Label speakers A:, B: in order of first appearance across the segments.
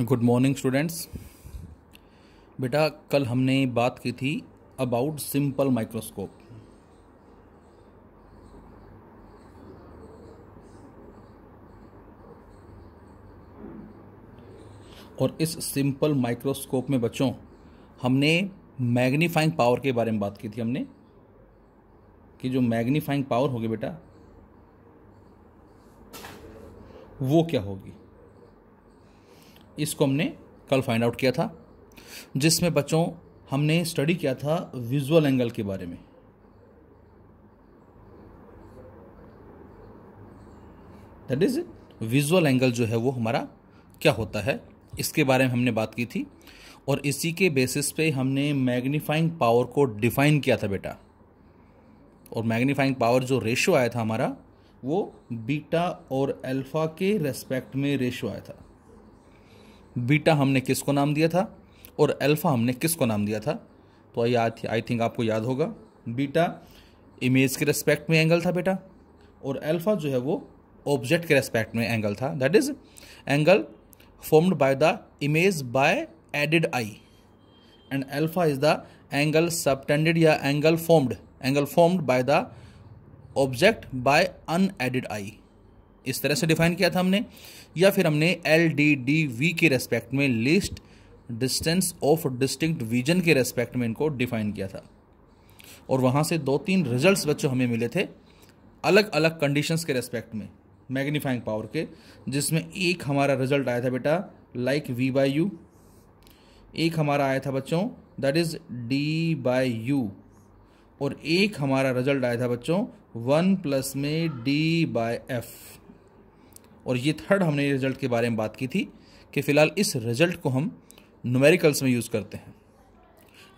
A: Good morning students बेटा कल हमने बात की थी अबाउट सिंपल माइक्रोस्कोप और इस सिंपल माइक्रोस्कोप में बच्चों हमने मैग्नीफाइंग पावर के बारे में बात की थी हमने कि जो मैग्नीफाइंग पावर होगी बेटा वो क्या होगी इसको हमने कल फाइंड आउट किया था जिसमें बच्चों हमने स्टडी किया था विजुअल एंगल के बारे में दैट इज विजुअल एंगल जो है वो हमारा क्या होता है इसके बारे में हमने बात की थी और इसी के बेसिस पे हमने मैग्नीफाइंग पावर को डिफाइन किया था बेटा और मैग्नीफाइंग पावर जो रेशो आया था हमारा वो बीटा और अल्फा के रेस्पेक्ट में रेशो आया था बीटा हमने किसको नाम दिया था और अल्फ़ा हमने किसको नाम दिया था तो आई आई थिंक आपको याद होगा बीटा इमेज के रेस्पेक्ट में एंगल था बेटा और अल्फ़ा जो है वो ऑब्जेक्ट के रेस्पेक्ट में एंगल था that is angle formed by the image by aided eye and alpha is the angle subtended या angle formed angle formed by the object by unaided eye इस तरह से डिफाइन किया था हमने या फिर हमने एल डी डी वी के रेस्पेक्ट में least distance of distinct vision के रेस्पेक्ट में इनको डिफाइन किया था और वहाँ से दो तीन रिजल्ट्स बच्चों हमें मिले थे अलग अलग कंडीशंस के रेस्पेक्ट में मैग्नीफाइंग पावर के जिसमें एक हमारा रिजल्ट आया था बेटा लाइक वी बाई यू एक हमारा आया था बच्चों that is D by U और एक हमारा रिजल्ट आया था बच्चों वन प्लस में डी बाय एफ़ और ये थर्ड हमने रिजल्ट के बारे में बात की थी कि फ़िलहाल इस रिजल्ट को हम नुमेरिकल्स में यूज़ करते हैं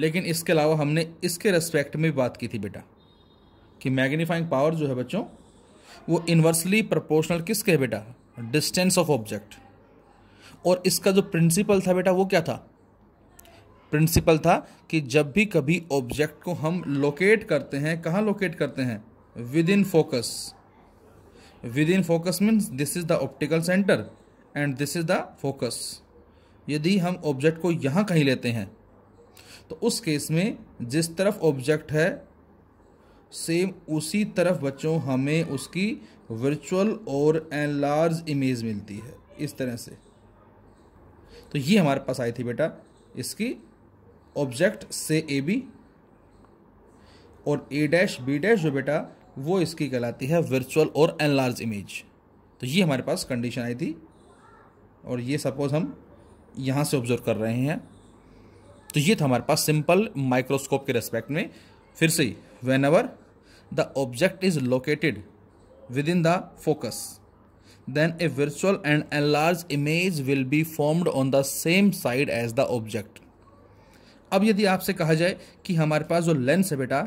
A: लेकिन इसके अलावा हमने इसके रेस्पेक्ट में भी बात की थी बेटा कि मैग्नीफाइंग पावर जो है बच्चों वो इन्वर्सली प्रोपोर्शनल किसके है बेटा डिस्टेंस ऑफ ऑब्जेक्ट और इसका जो प्रिंसिपल था बेटा वो क्या था प्रिंसिपल था कि जब भी कभी ऑब्जेक्ट को हम लोकेट करते हैं कहाँ लोकेट करते हैं within focus within focus means this is the optical centre and this is the focus यदि हम ऑब्जेक्ट को यहाँ कहीं लेते हैं तो उस केस में जिस तरफ ऑब्जेक्ट है सेम उसी तरफ बच्चों हमें उसकी वर्चुअल और एनलार्ज इमेज मिलती है इस तरह से तो ये हमारे पास आई थी बेटा इसकी ऑब्जेक्ट से ए बी और ए डैश बी डैश जो बेटा वो इसकी कहलाती है वर्चुअल और एनलार्ज इमेज तो ये हमारे पास कंडीशन आई थी और ये सपोज़ हम यहाँ से ऑब्जर्व कर रहे हैं तो ये था हमारे पास सिंपल माइक्रोस्कोप के रेस्पेक्ट में फिर से whenever the object is located within the focus a virtual and enlarge image will be formed on the same side as the object अब यदि आपसे कहा जाए कि हमारे पास जो लेंस है बेटा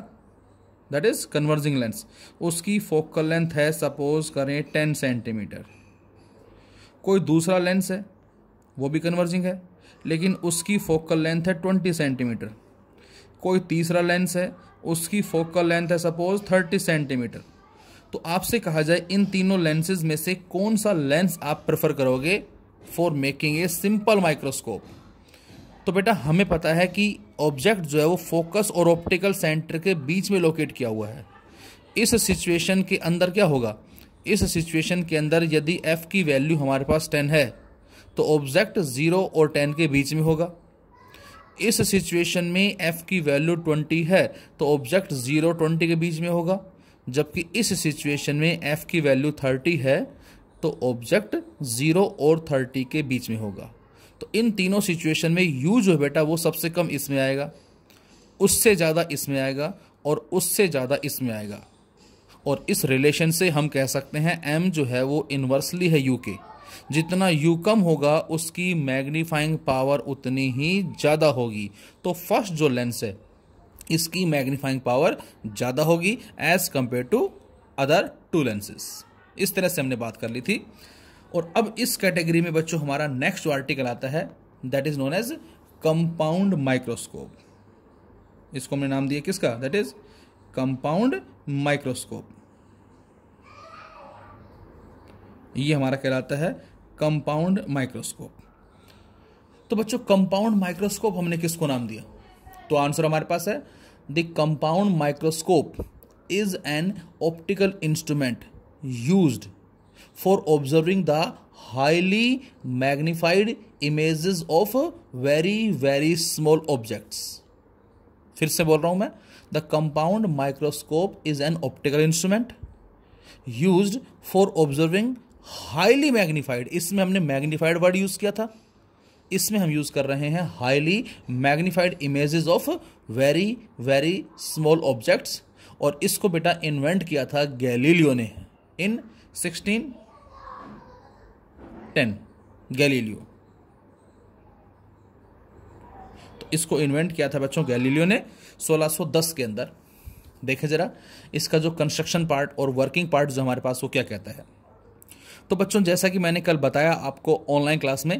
A: दैट इज कन्वर्जिंग लेंस उसकी फोकल लेंथ है सपोज करें टेन सेंटीमीटर कोई दूसरा लेंस है वो भी कन्वर्जिंग है लेकिन उसकी फोकल लेंथ है ट्वेंटी सेंटीमीटर कोई तीसरा लेंस है उसकी फोकल लेंथ है सपोज थर्टी सेंटीमीटर तो आपसे कहा जाए इन तीनों लेंसेज में से कौन सा लेंस आप प्रेफर करोगे for making a simple microscope तो बेटा हमें पता है कि ऑब्जेक्ट जो है वो फोकस और ऑप्टिकल सेंटर के बीच में लोकेट किया हुआ है इस सिचुएशन के अंदर क्या होगा इस सिचुएशन के अंदर यदि f की वैल्यू हमारे पास 10 है तो ऑब्जेक्ट 0 और 10 के बीच में होगा इस सिचुएशन में f की वैल्यू 20 है तो ऑब्जेक्ट 0 20 के बीच में होगा जबकि इस सिचुएशन में f की वैल्यू 30 है तो ऑब्जेक्ट 0 और 30 के बीच में होगा तो इन तीनों सिचुएशन में यू जो है बेटा वो सबसे कम इसमें आएगा उससे ज़्यादा इसमें आएगा और उससे ज़्यादा इसमें आएगा और इस रिलेशन से हम कह सकते हैं एम जो है वो इन्वर्सली है यू के जितना यू कम होगा उसकी मैग्नीफाइंग पावर उतनी ही ज़्यादा होगी तो फर्स्ट जो लेंस है इसकी मैग्नीफाइंग पावर ज़्यादा होगी as compare to other two lenses इस तरह से हमने बात कर ली थी और अब इस कैटेगरी में बच्चों हमारा नेक्स्ट जो आर्टिकल आता है that is known as compound microscope इसको हमने नाम दिया किसका दैट इज कंपाउंड माइक्रोस्कोप ये हमारा कहलाता है कंपाउंड माइक्रोस्कोप तो बच्चों कंपाउंड माइक्रोस्कोप हमने किसको नाम दिया तो आंसर हमारे पास है the compound microscope is an optical instrument used for observing the highly magnified image of very very small objects फिर से बोल रहा हूं मैं the compound microscope is an optical instrument use for observing highly magnified इसमें हमने magnified word use किया था इसमें हम यूज़ कर रहे हैं highly magnified images of very very small objects और इसको बेटा इन्वेंट किया था गैलीलियो ने इन सिक्सटीन कैप्टन गैलीलियो तो इसको इन्वेंट किया था बच्चों गैलीलियो ने 1610 के अंदर देखें जरा इसका जो कंस्ट्रक्शन पार्ट और वर्किंग पार्ट जो हमारे पास वो क्या कहता है तो बच्चों जैसा कि मैंने कल बताया आपको ऑनलाइन क्लास में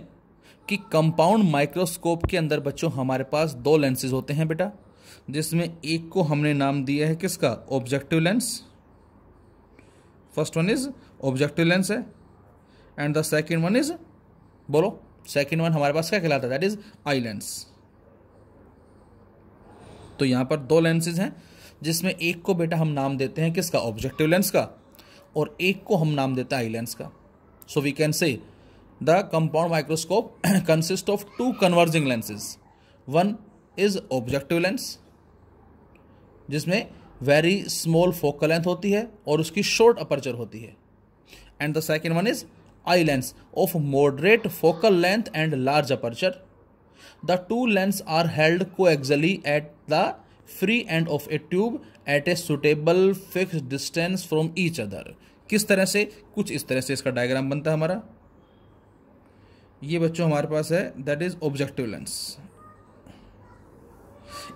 A: कि कंपाउंड माइक्रोस्कोप के अंदर बच्चों हमारे पास दो लेंसेज होते हैं बेटा जिसमें एक को हमने नाम दिया है किसका objective lens first one is objective lens है and the second one is बोलो सेकेंड वन हमारे पास क्या कहलाता है दैट इज आई लेंस तो यहां पर दो लेंसेज हैं जिसमें एक को बेटा हम नाम देते हैं किसका ऑब्जेक्टिव लेंस का और एक को हम नाम देते हैं आई लेंस का so we can say the compound microscope consist of two converging lenses one is objective lens जिसमें वेरी स्मॉल फोकल लेंथ होती है और उसकी शॉर्ट अपर्चर होती है and the second one is eye lens of moderate focal length and large aperture. The two lenses are held coaxially at the free end of a tube at a suitable fixed distance from each other. किस तरह से कुछ इस तरह से इसका diagram बनता है हमारा ये बच्चों हमारे पास है दैट इज ऑब्जेक्टिव लेंस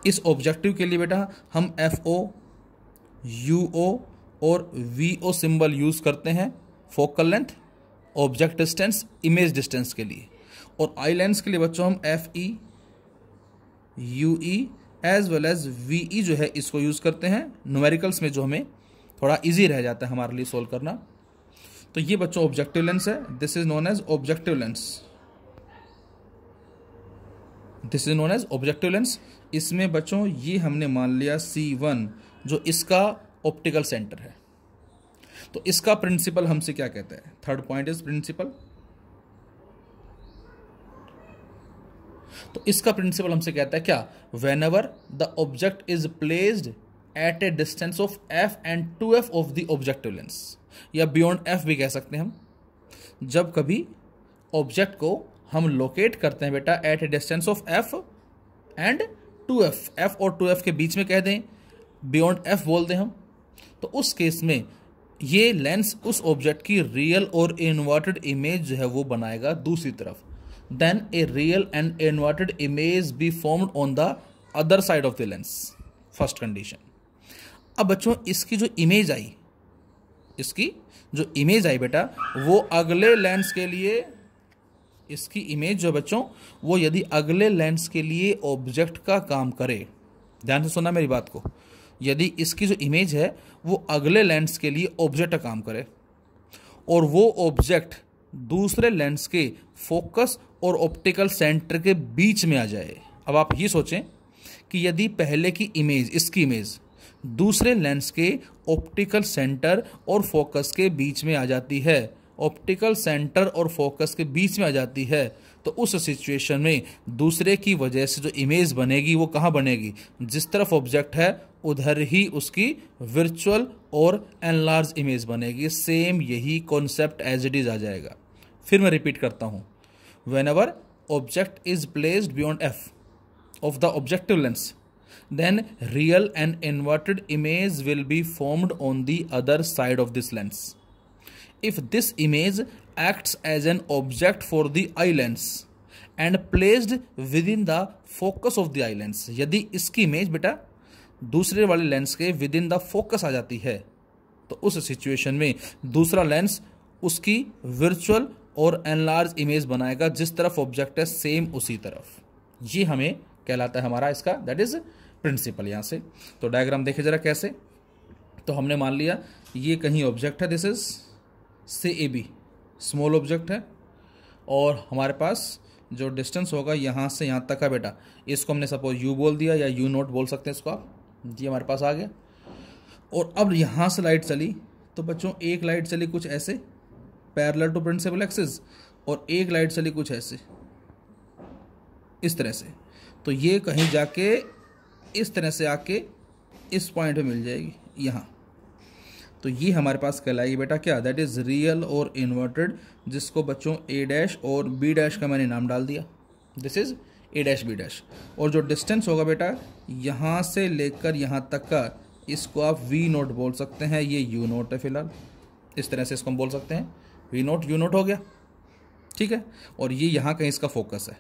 A: इस ऑब्जेक्टिव के लिए बेटा हम एफ ओ यू ओ और वी ओ सिंबल यूज़ करते हैं focal length object distance image distance के लिए और आई लेंस के लिए बच्चों हम F E U E as well as V E जो है इसको यूज़ करते हैं नोमेरिकल्स में जो हमें थोड़ा इजी रह जाता है हमारे लिए सोल्व करना तो ये बच्चों ऑब्जेक्टिव लेंस है this is known as objective lens this is known as objective lens इसमें बच्चों ये हमने मान लिया सी वन जो इसका ऑप्टिकल सेंटर है तो इसका प्रिंसिपल हमसे क्या कहता है थर्ड पॉइंट इज प्रिंसिपल तो इसका प्रिंसिपल हमसे कहता है क्या whenever the object is placed at a distance of F and two F of the objective lens या बियॉन्ड एफ भी कह सकते हैं हम जब कभी ऑब्जेक्ट को हम लोकेट करते हैं बेटा at a distance of F and two F F और टू एफ के बीच में कह दें बियॉन्ड एफ बोल दें हम तो उस केस में ये लेंस उस ऑब्जेक्ट की रियल और इन्वर्टेड इमेज जो है वो बनाएगा दूसरी तरफ then a real and inverted image be formed on the other side of the lens first condition अब बच्चों इसकी जो इमेज आई इसकी जो इमेज आई बेटा वो अगले लेंस के लिए इसकी इमेज जो बच्चों वो यदि अगले लेंस के लिए ऑब्जेक्ट का काम करे ध्यान से सुना मेरी बात को यदि इसकी जो इमेज है वो अगले लेंस के लिए ऑब्जेक्ट काम करे और वो ऑब्जेक्ट दूसरे लेंस के फोकस और ऑप्टिकल सेंटर के बीच में आ जाए अब आप ये सोचें कि यदि पहले की इमेज इसकी इमेज दूसरे लेंस के ऑप्टिकल सेंटर और फोकस के बीच में आ जाती है ऑप्टिकल सेंटर और फोकस के बीच में आ जाती है तो उस सिचुएशन में दूसरे की वजह से जो इमेज बनेगी वो कहाँ बनेगी जिस तरफ ऑब्जेक्ट है उधर ही उसकी वर्चुअल और एनलार्ज इमेज बनेगी सेम यही कॉन्सेप्ट एज इट इज आ जाएगा फिर मैं रिपीट करता हूं whenever object is placed beyond F of the objective lens then real and inverted image will be formed on the other side of this lens if this image act as an object for the eye lens and placed within the focus of the eye lens यदि इसकी image बेटा दूसरे वाले lens के within the focus आ जाती है तो उस सिचुएशन में दूसरा लेंस उसकी वर्चुअल और एनलार्ज इमेज बनाएगा जिस तरफ ऑब्जेक्ट है सेम उसी तरफ ये हमें कहलाता है हमारा इसका दैट इज प्रिंसिपल यहाँ से तो डायग्राम देखे जरा कैसे तो हमने मान लिया ये कहीं ऑब्जेक्ट है दिस इज से ए बी स्मॉल ऑब्जेक्ट है और हमारे पास जो डिस्टेंस होगा यहाँ से यहाँ तक का बेटा इसको हमने सपोज यू बोल दिया या यू नोट बोल सकते हैं इसको आप जी हमारे पास आ गया और अब यहाँ से लाइट चली तो बच्चों एक लाइट चली कुछ ऐसे पैरल टू प्रिंसिपल एक्सेस और एक लाइट चली कुछ ऐसे इस तरह से तो ये कहीं जाके इस तरह से आके इस पॉइंट पे मिल जाएगी यहाँ तो ये हमारे पास कहलाएगी बेटा क्या दैट इज़ रियल और इन्वर्टेड जिसको बच्चों ए डैश और बी डैश का मैंने नाम डाल दिया this is A dash B dash और जो डिस्टेंस होगा बेटा यहाँ से लेकर यहाँ तक का इसको आप वी नोट बोल सकते हैं ये यू नोट है फिलहाल इस तरह से इसको हम बोल सकते हैं वी नोट यू नोट हो गया ठीक है और ये यहाँ कहीं इसका फोकस है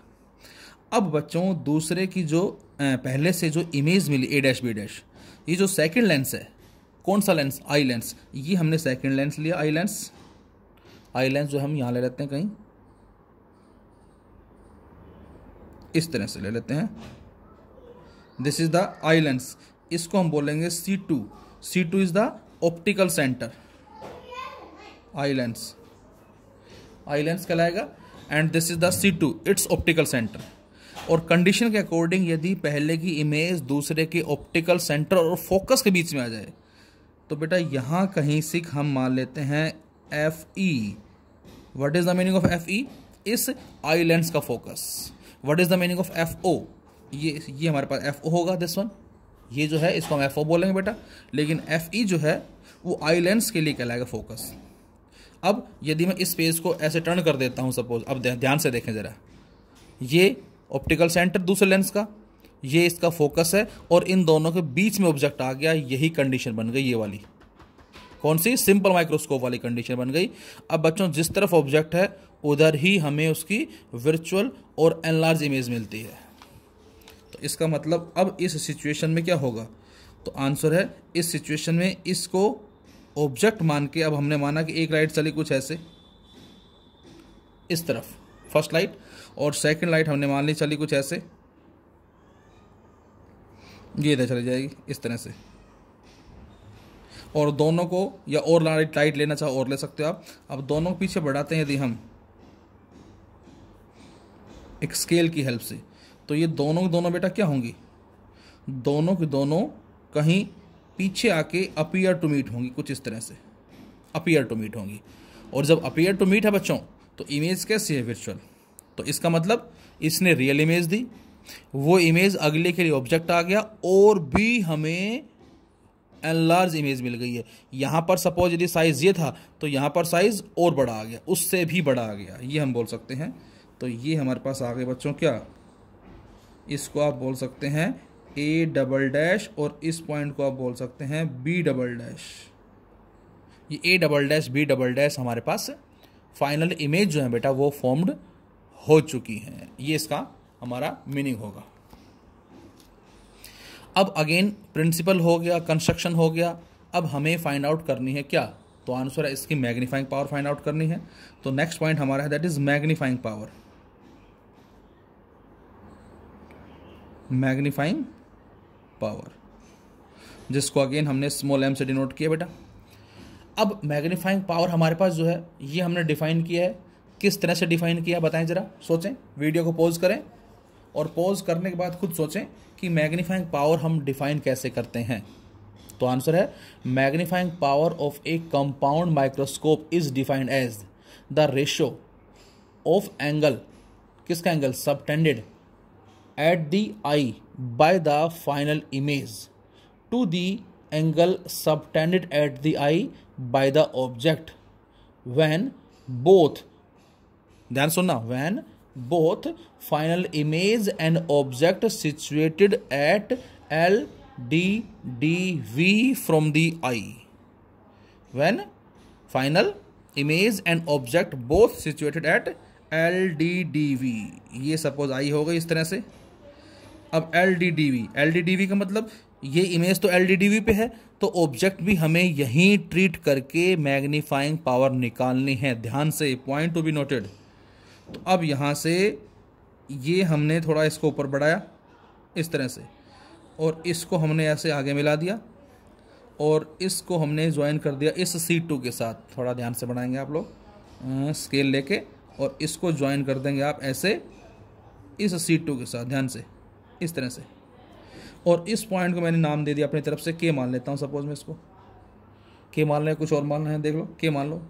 A: अब बच्चों दूसरे की जो पहले से जो इमेज मिली ए डैश बी डैश ये जो सेकंड लेंस है कौन सा लेंस आई लेंस ये हमने सेकंड लेंस लिया आई लेंस आई लेंस जो हम यहाँ ले लेते हैं कहीं इस तरह से ले लेते हैं दिस इज़ द आइलैंड्स इसको हम बोलेंगे C two C two is the optical centre eye lens eye lens कहलाएगा and this is the C2 two its optical centre और कंडीशन के अकॉर्डिंग यदि पहले की इमेज दूसरे के ऑप्टिकल सेंटर और फोकस के बीच में आ जाए तो बेटा यहाँ कहीं सिख हम मान लेते हैं F E what is the meaning of F E इस लेंस का focus what is the meaning of F O ये ये हमारे पास एफ ओ होगा दिस वन ये जो है इसको हम एफ ओ बोलेंगे बेटा लेकिन एफ ई e जो है वो आई लेंस के लिए कहलाएगा फोकस अब यदि मैं इस पेज को ऐसे टर्न कर देता हूँ सपोज अब ध्यान से देखें ज़रा ये ऑप्टिकल सेंटर दूसरे लेंस का ये इसका फोकस है और इन दोनों के बीच में ऑब्जेक्ट आ गया यही कंडीशन बन गई ये वाली कौन सी सिंपल माइक्रोस्कोप वाली कंडीशन बन गई अब बच्चों जिस तरफ ऑब्जेक्ट है उधर ही हमें उसकी वर्चुअल और एनलार्ज इमेज मिलती है तो इसका मतलब अब इस सिचुएशन में क्या होगा तो आंसर है इस सिचुएशन में इसको ऑब्जेक्ट मान के अब हमने माना कि एक लाइट चली कुछ ऐसे इस तरफ फर्स्ट लाइट और सेकंड लाइट हमने मान ली चली कुछ ऐसे ये इधर चली जाएगी इस तरह से और दोनों को या और लाइट लाइट लेना चाहो और ले सकते हो आप अब दोनों पीछे बढ़ाते हैं यदि हम एक स्केल की हेल्प से तो ये दोनों दोनों बेटा क्या होंगी दोनों के दोनों कहीं पीछे आके अपीयर टू मीट होंगी कुछ इस तरह से अपीयर टू मीट होंगी और जब अपीयर टू मीट है बच्चों तो इमेज कैसी है वर्चुअल तो इसका मतलब इसने रियल इमेज दी वो इमेज अगले के लिए ऑब्जेक्ट आ गया और भी हमें एनलार्ज इमेज मिल गई है यहाँ पर सपोज यदि साइज़ ये था तो यहाँ पर साइज़ और बड़ा आ गया उससे भी बड़ा आ गया ये हम बोल सकते हैं तो ये हमारे पास आ गए बच्चों क्या इसको आप बोल सकते हैं ए डबल डैश और इस पॉइंट को आप बोल सकते हैं बी डबल डैश ये A double dash B double dash हमारे पास फाइनल इमेज जो है बेटा वो फॉर्म्ड हो चुकी है ये इसका हमारा मीनिंग होगा अब अगेन प्रिंसिपल हो गया कंस्ट्रक्शन हो गया अब हमें फाइंड आउट करनी है क्या तो आंसर है इसकी मैग्नीफाइंग पावर फाइंड आउट करनी है तो नेक्स्ट पॉइंट हमारा है that is magnifying power magnifying power जिसको अगेन हमने स्मॉल एम से डिनोट किया बेटा अब मैग्नीफाइंग पावर हमारे पास जो है ये हमने डिफाइन किया है किस तरह से डिफाइन किया बताएं जरा सोचें वीडियो को पॉज करें और पॉज करने के बाद खुद सोचें कि मैग्नीफाइंग पावर हम डिफाइन कैसे करते हैं तो आंसर है magnifying power of a compound microscope is defined as the ratio of angle किसका angle subtended at the eye by the final image to the angle subtended at the eye by the object when both ध्यान सुनना when both final image and object situated at L D D V from the eye when final image and object both situated at L D D V ये suppose I हो गई इस तरह से अब L D D V L D D V का मतलब ये इमेज तो एल डी डी वी पे है तो ऑब्जेक्ट भी हमें यहीं ट्रीट करके मैग्नीफाइंग पावर निकालनी है ध्यान से पॉइंट टू बी नोटेड तो अब यहाँ से ये हमने थोड़ा इसको ऊपर बढ़ाया इस तरह से और इसको हमने ऐसे आगे मिला दिया और इसको हमने ज्वाइन कर दिया इस सी टू के साथ थोड़ा ध्यान से बनाएंगे आप लोग स्केल अं, लेके और इसको ज्वाइन कर देंगे आप ऐसे इस सी टू के साथ ध्यान से इस तरह से और इस पॉइंट को मैंने नाम दे दिया अपनी तरफ से के मान लेता हूँ सपोज मैं इसको के मान लें कुछ और मानना है देख लो के मान लो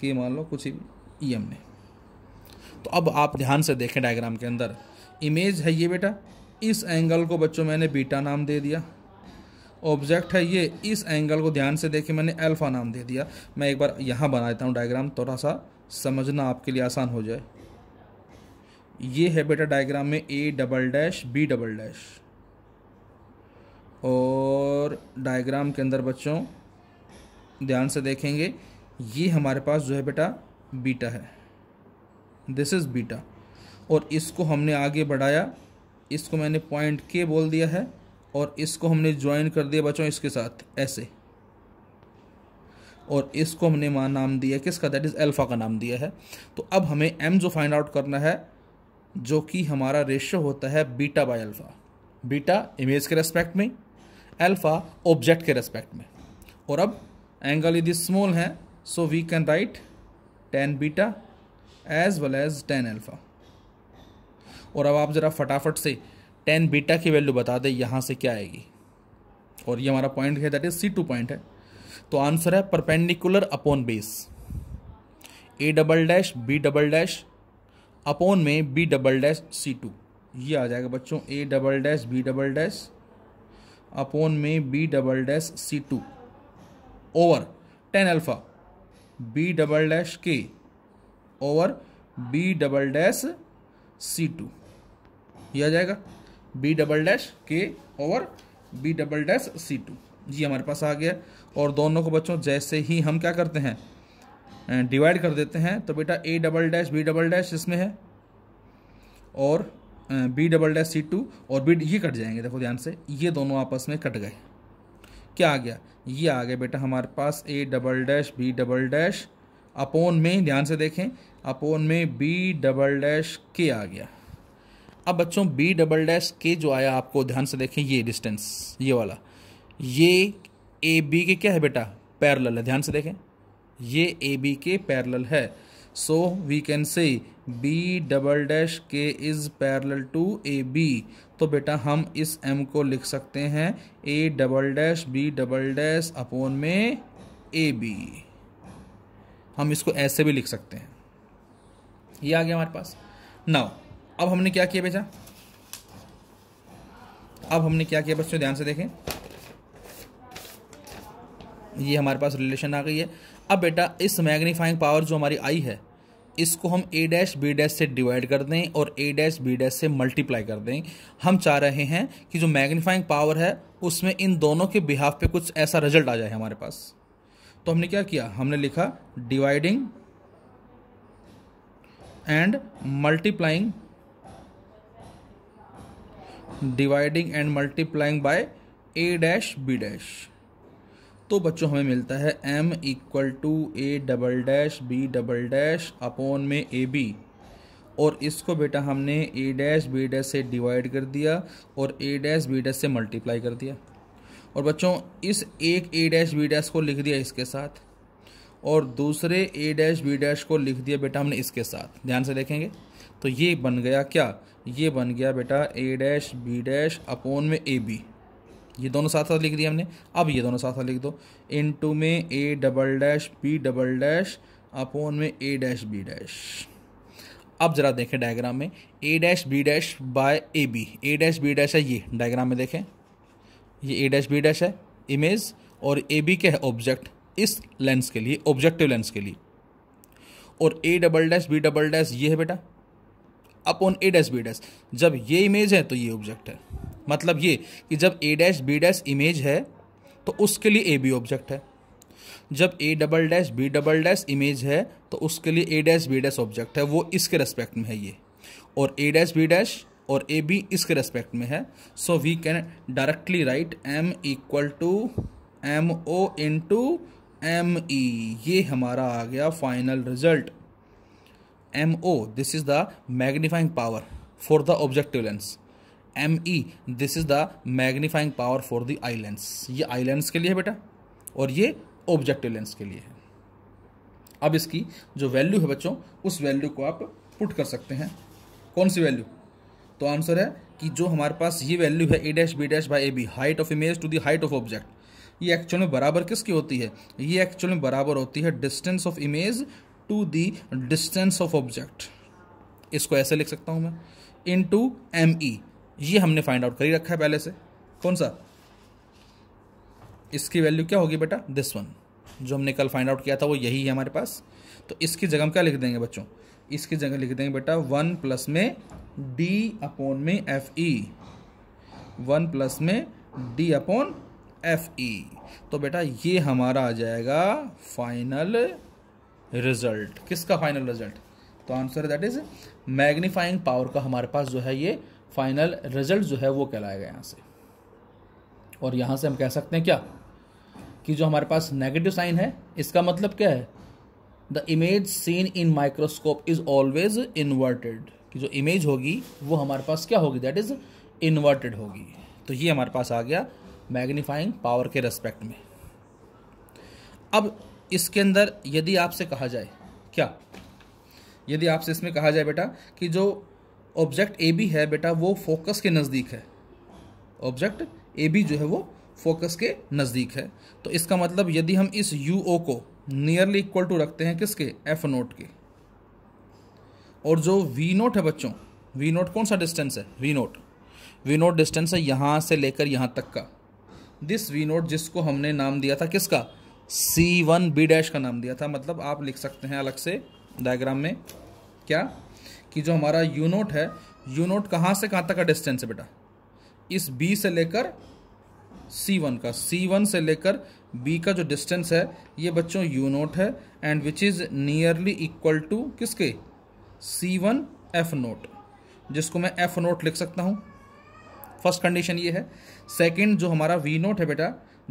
A: के मान लो कुछ ही ई एम ने तो अब आप ध्यान से देखें डायग्राम के अंदर इमेज है ये बेटा इस एंगल को बच्चों मैंने बीटा नाम दे दिया ऑब्जेक्ट है ये इस एंगल को ध्यान से देखे मैंने अल्फ़ा नाम दे दिया मैं एक बार यहाँ बना देता हूँ डायग्राम थोड़ा सा समझना आपके लिए आसान हो जाए ये है बेटा डायग्राम में A double dash B double dash और डायग्राम के अंदर बच्चों ध्यान से देखेंगे ये हमारे पास जो है बेटा बीटा है दिस इज़ बीटा और इसको हमने आगे बढ़ाया इसको मैंने पॉइंट के बोल दिया है और इसको हमने ज्वाइन कर दिया बच्चों इसके साथ ऐसे और इसको हमने मां नाम दिया किसका दैट इज़ अल्फ़ा का नाम दिया है तो अब हमें एम जो फाइंड आउट करना है जो कि हमारा रेशियो होता है beta by alpha beta image के रेस्पेक्ट में अल्फ़ा ऑब्जेक्ट के रेस्पेक्ट में और अब एंगल यदि स्मॉल है so we can write tan beta as well as tan alpha और अब आप ज़रा फटाफट से टेन बीटा की वैल्यू बता दें यहाँ से क्या आएगी और ये हमारा पॉइंट है that is C two point है तो आंसर है perpendicular upon base A double dash B double dash upon में B double dash C two ये आ जाएगा बच्चों A double dash B double dash upon में B double dash C two over tan alpha B double dash K over B double dash C two यह आ जाएगा B double dash K over B double dash C two ये हमारे पास आ गया और दोनों को बच्चों जैसे ही हम क्या करते हैं डिवाइड कर देते हैं तो बेटा A double dash B double dash इसमें है और B double dash C two और बी ये कट जाएंगे देखो ध्यान से ये दोनों आपस में कट गए क्या आ गया ये आ गया बेटा हमारे पास A double dash B double dash upon में ध्यान से देखें अपोन में बी डबल डैश के आ गया अब बच्चों बी डबल डैश के जो आया आपको ध्यान से देखें ये डिस्टेंस ये वाला ये ए बी के क्या है बेटा पैरल है ध्यान से देखें ये ए बी के पैरल है so we can say B double dash K is parallel to A B तो बेटा हम इस एम को लिख सकते हैं A double dash B double dash upon में ए बी हम इसको ऐसे भी लिख सकते हैं ये आ गया हमारे पास नाउ अब हमने क्या किया बेटा अब हमने क्या किया बच्चों ध्यान से देखें ये हमारे पास रिलेशन आ गई है अब बेटा इस मैग्नीफाइंग पावर जो हमारी आई है इसको हम ए डैश बी डैश से डिवाइड कर दें और ए डैश बी डैश से मल्टीप्लाई कर दें हम चाह रहे हैं कि जो मैग्नीफाइंग पावर है उसमें इन दोनों के बिहाफ पे कुछ ऐसा रिजल्ट आ जाए हमारे पास तो हमने क्या किया हमने लिखा dividing and multiplying dividing and multiplying by A dash B dash तो बच्चों हमें मिलता है m equal to A double dash B double dash upon में ए बी और इसको बेटा हमने ए डैश बी डैश से डिवाइड कर दिया और ए डैश बी डैश से मल्टीप्लाई कर दिया और बच्चों इस एक ए डैश बी डैश को लिख दिया इसके साथ और दूसरे ए डैश बी डैश को लिख दिया बेटा हमने इसके साथ ध्यान से देखेंगे तो ये बन गया क्या ये बन गया बेटा A dash B dash upon में ए बी ये दोनों साथ साथ लिख दिया हमने अब ये दोनों साथ साथ लिख दो इन टू में A double dash B double dash upon में ए डैश बी डैश अब जरा देखें डायग्राम में A dash B dash by A B A dash B dash है ये डायग्राम में देखें ये ए डैश बी डैश है इमेज और ए बी क्या है ऑब्जेक्ट इस लेंस के लिए ऑब्जेक्टिव लेंस के लिए और A double dash B double dash ये है बेटा upon A dash B dash जब ये इमेज है तो ये ऑब्जेक्ट है मतलब ये कि जब A dash B dash image है तो उसके लिए ए बी ऑब्जेक्ट है जब A double dash B double dash image है तो उसके लिए A dash B dash object है वो इसके रेस्पेक्ट में है ये और ए डैश बी डैश और ए बी इसके रेस्पेक्ट में है so we can directly write M equal to M O into M E ये हमारा आ गया final result M O this is the magnifying power for the objective lens M E this is the magnifying power for the eye lens ये eye lens के लिए है बेटा और ये ऑब्जेक्टिव लेंस के लिए है अब इसकी जो वैल्यू है बच्चों उस वैल्यू को आप पुट कर सकते हैं कौन सी वैल्यू तो आंसर है कि जो हमारे पास ये वैल्यू है A dash B dash by A B height of image to the height of object ये एक्चुअल में बराबर किसकी होती है ये एक्चुअल में बराबर होती है distance of image to the distance of object इसको ऐसे लिख सकता हूं मैं इन टू एम ई ये हमने फाइंड आउट कर ही रखा है पहले से कौन सा इसकी वैल्यू क्या होगी बेटा दिस वन जो हमने कल फाइंड आउट किया था वो यही है हमारे पास तो इसकी जगह हम क्या लिख देंगे बच्चों इसकी जगह लिख देंगे बेटा वन प्लस में डी अपॉन में F E e। One plus में डी अपॉन एफ ई तो बेटा ये हमारा आ जाएगा फाइनल रिजल्ट किसका फाइनल रिजल्ट तो answer that is magnifying power का हमारे पास जो है ये फाइनल रिजल्ट जो है वो कहलाएगा यहां से और यहां से हम कह सकते हैं क्या कि जो हमारे पास नेगेटिव साइन है इसका मतलब क्या है the image seen in microscope is always inverted कि जो इमेज होगी वो हमारे पास क्या होगी दैट इज इन्वर्टेड होगी तो ये हमारे पास आ गया मैग्नीफाइंग पावर के रेस्पेक्ट में अब इसके अंदर यदि आपसे कहा जाए क्या यदि आपसे इसमें कहा जाए बेटा कि जो ऑब्जेक्ट ए बी है बेटा वो फोकस के नज़दीक है ऑब्जेक्ट ए बी जो है वो फोकस के नज़दीक है तो इसका मतलब यदि हम इस यू ओ को नियरली इक्वल टू रखते हैं किसके एफ नोट के और जो वी नोट है बच्चों वी नोट कौन सा डिस्टेंस है V naught V naught distance है यहाँ से लेकर यहाँ तक का दिस वी नोट जिसको हमने नाम दिया था किसका सी वन बी डैश का नाम दिया था मतलब आप लिख सकते हैं अलग से डायग्राम में क्या कि जो हमारा यूनोट है यूनोट कहाँ से कहाँ तक का डिस्टेंस है बेटा इस बी से लेकर सी वन का सी वन से लेकर बी का जो डिस्टेंस है ये बच्चों यूनोट है and which is nearly equal to किसके सी वन एफ नोट जिसको मैं एफ नोट लिख सकता हूँ फर्स्ट कंडीशन ये है सेकंड जो हमारा वी नोट है बेटा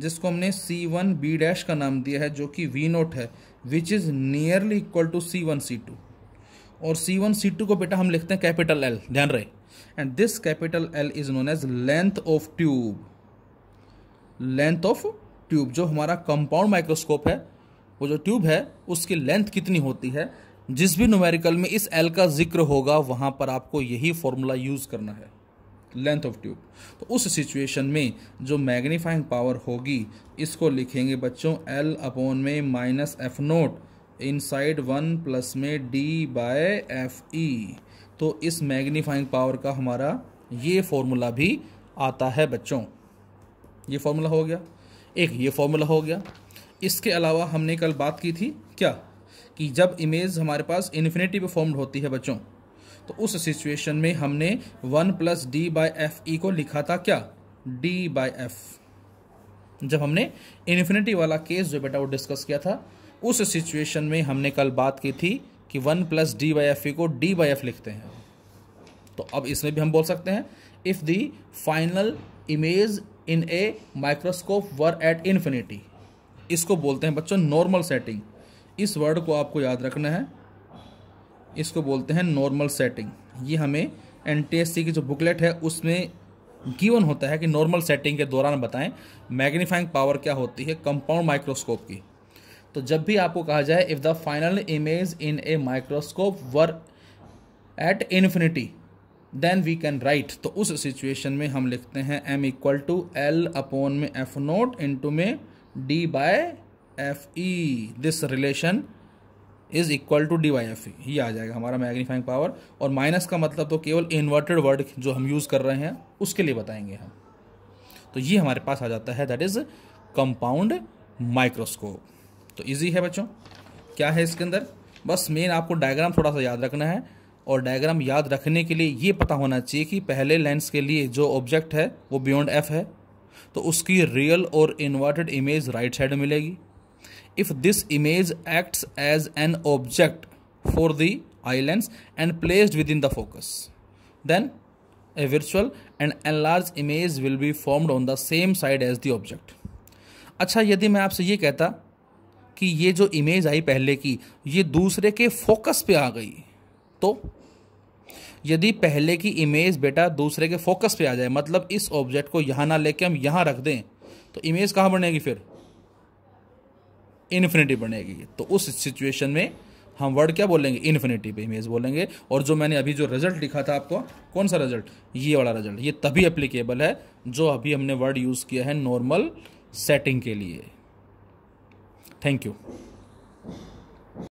A: जिसको हमने सी वन बी डैश का नाम दिया है जो कि वी नोट है which is nearly equal to C one C two और सी वन सी टू को बेटा हम लिखते हैं कैपिटल एल ध्यान रहे and this capital L is known as length of tube length of tube जो हमारा कंपाउंड माइक्रोस्कोप है वो जो ट्यूब है उसकी लेंथ कितनी होती है जिस भी न्यूमेरिकल में इस एल का जिक्र होगा वहां पर आपको यही फॉर्मूला यूज़ करना है लेंथ ऑफ ट्यूब तो उस सिचुएशन में जो मैग्नीफाइंग पावर होगी इसको लिखेंगे बच्चों एल अपोन में minus F naught inside one plus में डी बाय एफ ई तो इस मैग्नीफाइंग पावर का हमारा ये फॉर्मूला भी आता है बच्चों ये फॉर्मूला हो गया एक ये फॉर्मूला हो गया इसके अलावा हमने कल बात की थी क्या कि जब इमेज हमारे पास इन्फिनिटी पे फॉर्म्ड होती है बच्चों तो उस सिचुएशन में हमने one plus D by F E को लिखा था क्या डी बाई एफ जब हमने इन्फिनिटी वाला केस जो बेटा वो डिस्कस किया था उस सिचुएशन में हमने कल बात की थी कि one plus D by F E को डी बाई एफ लिखते हैं तो अब इसमें भी हम बोल सकते हैं if the final image in a microscope were at infinity इसको बोलते हैं बच्चों नॉर्मल सेटिंग इस वर्ड को आपको याद रखना है इसको बोलते हैं नॉर्मल सेटिंग ये हमें एन की जो बुकलेट है उसमें गिवन होता है कि नॉर्मल सेटिंग के दौरान बताएं मैग्नीफाइंग पावर क्या होती है कंपाउंड माइक्रोस्कोप की तो जब भी आपको कहा जाए if the final image in a microscope were at infinity then we can write तो उस सिचुएशन में हम लिखते हैं M equal to L upon में एफ नोट इंटू में D by F E this relation is equal to D by F ये आ जाएगा हमारा मैग्नीफाइंग पावर और माइनस का मतलब तो केवल इन्वर्टेड वर्ड जो हम यूज़ कर रहे हैं उसके लिए बताएंगे हम तो ये हमारे पास आ जाता है दैट इज़ कंपाउंड माइक्रोस्कोप तो इजी है बच्चों क्या है इसके अंदर बस मेन आपको डायग्राम थोड़ा सा याद रखना है और डायग्राम याद रखने के लिए ये पता होना चाहिए कि पहले लेंस के लिए जो ऑब्जेक्ट है वो बियॉन्ड एफ है तो उसकी रियल और इन्वर्टेड इमेज राइट साइड मिलेगी if this image acts as an object for the eye lens and placed within the focus then a virtual and enlarged image will be formed on the same side as the object अच्छा यदि मैं आपसे ये कहता कि ये जो image I पहले की ये दूसरे के फोकस पे आ गई तो यदि पहले की इमेज बेटा दूसरे के फोकस पे आ जाए मतलब इस ऑब्जेक्ट को यहाँ ना लेके हम यहाँ रख दें तो इमेज कहाँ बनेगी फिर इन्फिनिटी बनेगी तो उस सिचुएशन में हम वर्ड क्या बोलेंगे इन्फिनिटी पे इमेज बोलेंगे और जो मैंने अभी जो रिजल्ट लिखा था आपको कौन सा रिजल्ट ये वाला रिजल्ट ये तभी अप्लीकेबल है जो अभी हमने वर्ड यूज़ किया है नॉर्मल सेटिंग के लिए थैंक यू